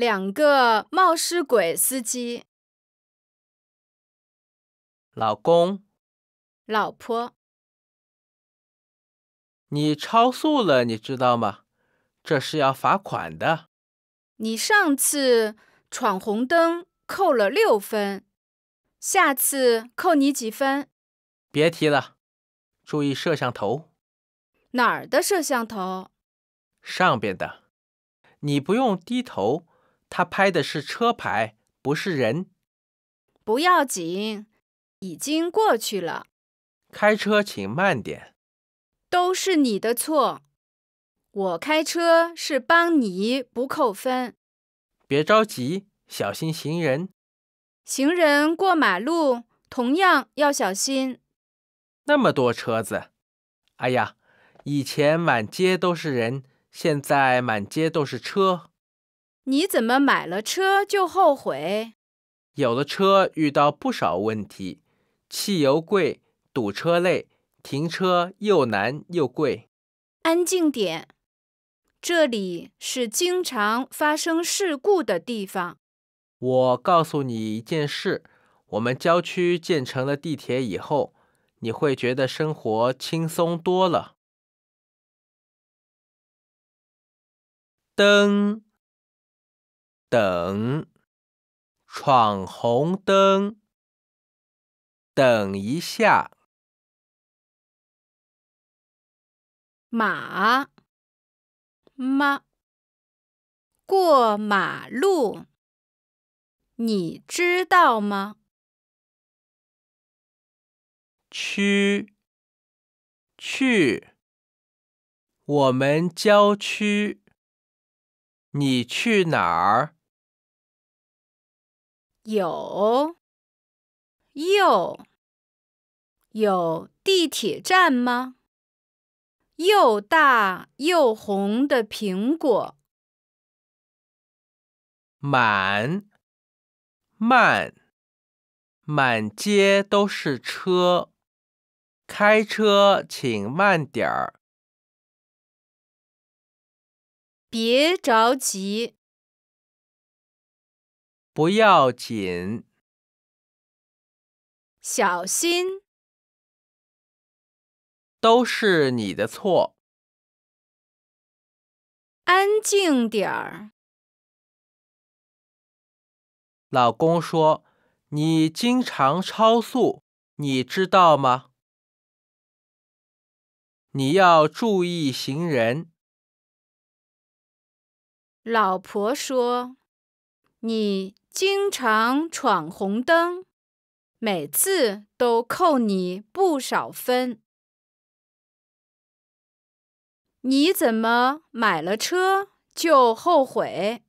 两个冒失鬼司机，老公，老婆，你超速了，你知道吗？这是要罚款的。你上次闯红灯扣了六分，下次扣你几分？别提了，注意摄像头。哪儿的摄像头？上边的。你不用低头。他拍的是车牌，不是人。不要紧，已经过去了。开车请慢点。都是你的错。我开车是帮你不扣分。别着急，小心行人。行人过马路同样要小心。那么多车子。哎呀，以前满街都是人，现在满街都是车。你怎么买了车就后悔？有了车遇到不少问题，汽油贵，堵车累，停车又难又贵。安静点，这里是经常发生事故的地方。我告诉你一件事：我们郊区建成了地铁以后，你会觉得生活轻松多了。灯。等，闯红灯。等一下，马，妈，过马路，你知道吗？区，去，我们郊区。你去哪儿？有，又。有地铁站吗？又大又红的苹果，满慢，满街都是车，开车请慢点儿，别着急。不要紧，小心，都是你的错。安静点儿。老公说：“你经常超速，你知道吗？”你要注意行人。老婆说：“你。”经常闯红灯，每次都扣你不少分。你怎么买了车就后悔？